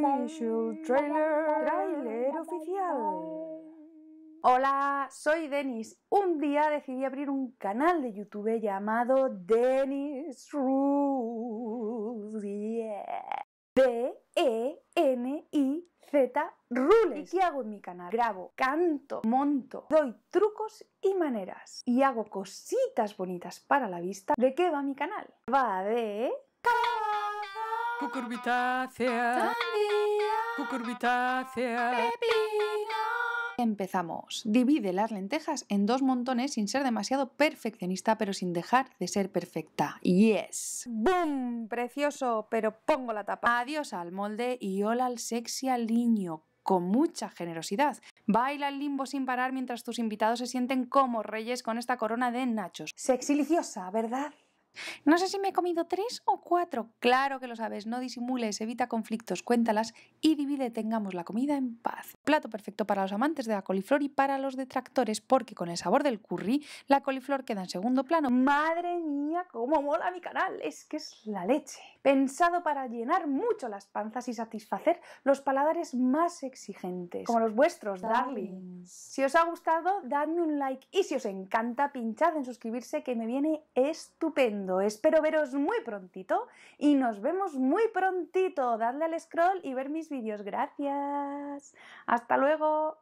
Official Trailer. Trailer oficial. Hola, soy Denis. Un día decidí abrir un canal de YouTube llamado Denis Rules. D-E-N-I-Z Rules. ¿Y qué hago en mi canal? Grabo, canto, monto, doy trucos y maneras. Y hago cositas bonitas para la vista. ¿De qué va mi canal? Va de... Cucurbitácea. Empezamos. Divide las lentejas en dos montones sin ser demasiado perfeccionista, pero sin dejar de ser perfecta. ¡Yes! ¡Boom! Precioso, pero pongo la tapa. Adiós al molde y hola al sexy aliño con mucha generosidad. Baila el limbo sin parar mientras tus invitados se sienten como reyes con esta corona de nachos. Sexy ¿verdad? No sé si me he comido tres o cuatro. Claro que lo sabes, no disimules, evita conflictos, cuéntalas y divide, tengamos la comida en paz. Plato perfecto para los amantes de la coliflor y para los detractores, porque con el sabor del curry, la coliflor queda en segundo plano. ¡Madre mía, cómo mola mi canal! Es que es la leche. Pensado para llenar mucho las panzas y satisfacer los paladares más exigentes, como los vuestros, darlings. Si os ha gustado, dadme un like y si os encanta, pinchad en suscribirse que me viene estupendo. Espero veros muy prontito y nos vemos muy prontito. Dadle al scroll y ver mis vídeos. Gracias. Hasta luego.